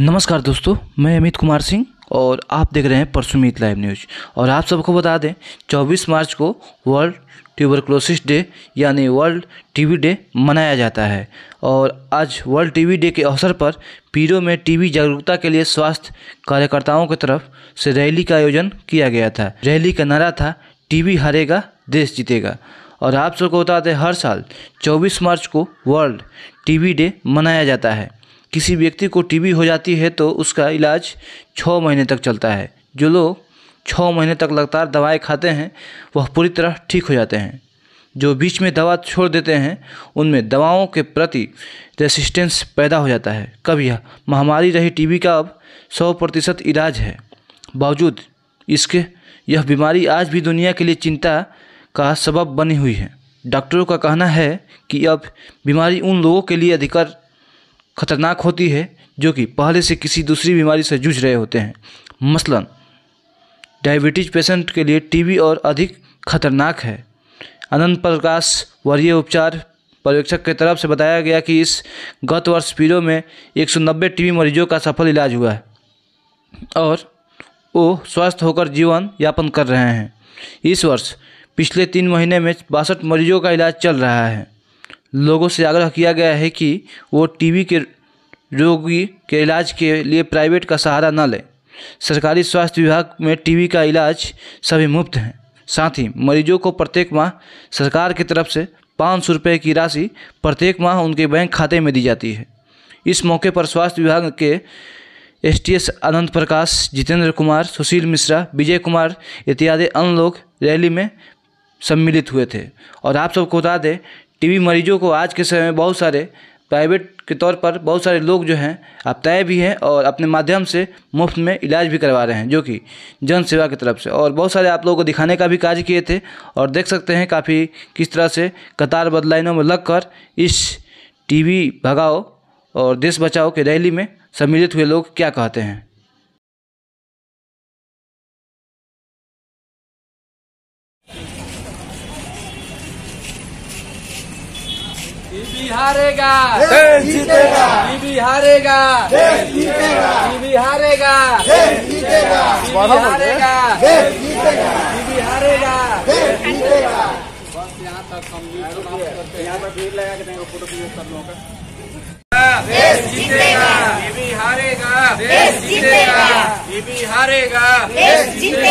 नमस्कार दोस्तों मैं अमित कुमार सिंह और आप देख रहे हैं परसुमित लाइव न्यूज और आप सबको बता दें 24 मार्च को वर्ल्ड ट्यूबरक्लोसिस डे यानी वर्ल्ड टीवी डे मनाया जाता है और आज वर्ल्ड टीवी डे के अवसर पर पीरो में टीवी जागरूकता के लिए स्वास्थ्य कार्यकर्ताओं की तरफ से रैली का आयोजन किया गया था रैली का नारा था टीबी हारेगा देश जीतेगा और आप सबको बता दें हर साल 24 मार्च को वर्ल्ड टीबी डे मनाया जाता है किसी व्यक्ति को टी बी हो जाती है तो उसका इलाज छः महीने तक चलता है जो लोग छः महीने तक लगातार दवाएँ खाते हैं वह पूरी तरह ठीक हो जाते हैं जो बीच में दवा छोड़ देते हैं उनमें दवाओं के प्रति रेसिस्टेंस पैदा हो जाता है कब यह महामारी रही टीबी का अब सौ प्रतिशत इलाज है बावजूद इसके यह बीमारी आज भी दुनिया के लिए चिंता का सबब बनी हुई है डॉक्टरों का कहना है कि अब बीमारी उन लोगों के लिए अधिकार खतरनाक होती है जो कि पहले से किसी दूसरी बीमारी से जूझ रहे होते हैं मसलन डायबिटीज पेशेंट के लिए टीबी और अधिक खतरनाक है अनंत प्रकाश वरीय उपचार पर्यवेक्षक की तरफ से बताया गया कि इस गत वर्ष पीरो में 190 टीबी मरीजों का सफल इलाज हुआ है और वो स्वस्थ होकर जीवन यापन कर रहे हैं इस वर्ष पिछले तीन महीने में बासठ मरीजों का इलाज चल रहा है लोगों से आग्रह किया गया है कि वो टीबी के रोगी के इलाज के लिए प्राइवेट का सहारा न लें सरकारी स्वास्थ्य विभाग में टीबी का इलाज सभी मुफ्त हैं साथ ही मरीजों को प्रत्येक माह सरकार की तरफ से पाँच सौ रुपये की राशि प्रत्येक माह उनके बैंक खाते में दी जाती है इस मौके पर स्वास्थ्य विभाग के S T S Prakash Jitendra Kumar Sushil Mishra Vijay Kumar इत्यादि अन्य लोग रैली में सम्मिलित हुए थे और आप सबको बता दें टीबी मरीजों को आज के समय में बहुत सारे प्राइवेट के तौर पर बहुत सारे लोग जो हैं आप तय भी हैं और अपने माध्यम से मुफ्त में इलाज भी करवा रहे हैं जो कि जन सेवा की तरफ से और बहुत सारे आप लोगों को दिखाने का भी कार्य किए थे और देख सकते हैं काफ़ी किस तरह से कतार बदलाइनों में कर इस टी भगाओ और देश बचाओ के रैली में सम्मिलित हुए लोग क्या कहते हैं बीबी हारेगा देश जीतेगा बीबी हारेगा देश जीतेगा बीबी हारेगा देश जीतेगा बीबी हारेगा देश जीतेगा बीबी हारेगा देश जीतेगा बस यहाँ तक हम यहाँ तक भीड़ लगा के देंगे फोटो क्लिक कर लोग देश जीतेगा बीबी हारेगा देश जीतेगा बीबी हारेगा देश जीतेगा